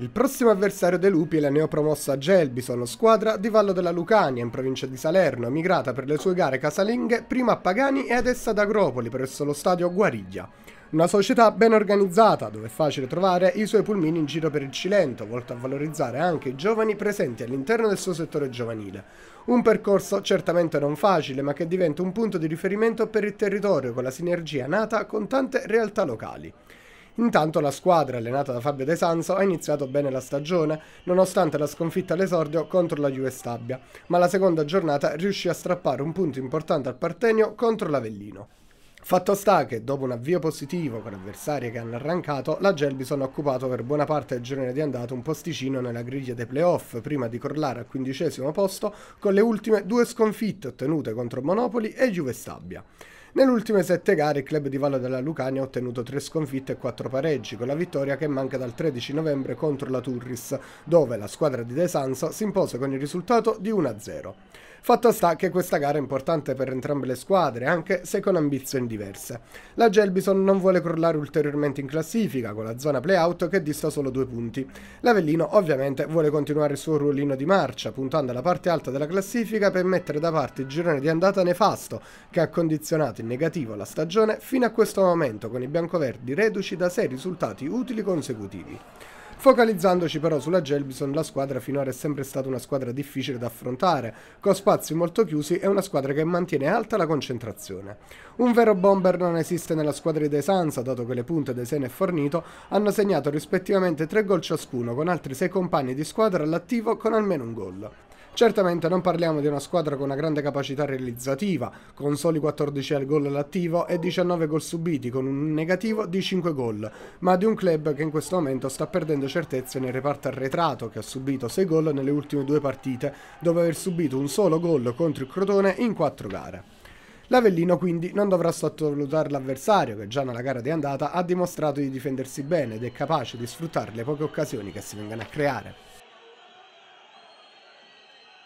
Il prossimo avversario dei Lupi è la neopromossa Gelbison, squadra di Vallo della Lucania, in provincia di Salerno, emigrata per le sue gare casalinghe prima a Pagani e adesso ad Agropoli, presso lo stadio Guariglia. Una società ben organizzata, dove è facile trovare i suoi pulmini in giro per il Cilento, volto a valorizzare anche i giovani presenti all'interno del suo settore giovanile. Un percorso certamente non facile, ma che diventa un punto di riferimento per il territorio con la sinergia nata con tante realtà locali. Intanto la squadra, allenata da Fabio De Sanso, ha iniziato bene la stagione, nonostante la sconfitta all'esordio contro la Juve Stabia, ma la seconda giornata riuscì a strappare un punto importante al Partenio contro l'Avellino. Fatto sta che, dopo un avvio positivo con avversari che hanno arrancato, la Gelbison ha occupato per buona parte del girone di andata un posticino nella griglia dei playoff, prima di crollare al quindicesimo posto con le ultime due sconfitte ottenute contro Monopoli e Juve Stabia. Nelle ultime sette gare il club di Vallo della Lucania ha ottenuto tre sconfitte e quattro pareggi, con la vittoria che manca dal 13 novembre contro la Turris, dove la squadra di De Sanso si impose con il risultato di 1-0. Fatto sta che questa gara è importante per entrambe le squadre, anche se con ambizioni diverse. La Gelbison non vuole crollare ulteriormente in classifica, con la zona playout che dista solo due punti. L'Avellino ovviamente vuole continuare il suo ruolino di marcia, puntando alla parte alta della classifica per mettere da parte il girone di andata nefasto, che ha condizionato in negativo la stagione fino a questo momento con i biancoverdi reduci da 6 risultati utili consecutivi. Focalizzandoci però sulla Gelbison, la squadra finora è sempre stata una squadra difficile da affrontare, con spazi molto chiusi e una squadra che mantiene alta la concentrazione. Un vero bomber non esiste nella squadra di De Sanza, dato che le punte De Sena e Fornito hanno segnato rispettivamente tre gol ciascuno, con altri sei compagni di squadra all'attivo con almeno un gol. Certamente non parliamo di una squadra con una grande capacità realizzativa, con soli 14 al gol all'attivo e 19 gol subiti, con un negativo di 5 gol, ma di un club che in questo momento sta perdendo certezze nel reparto arretrato, che ha subito 6 gol nelle ultime due partite, dopo aver subito un solo gol contro il Crotone in 4 gare. L'Avellino quindi non dovrà sottovalutare l'avversario che già nella gara di andata ha dimostrato di difendersi bene ed è capace di sfruttare le poche occasioni che si vengano a creare.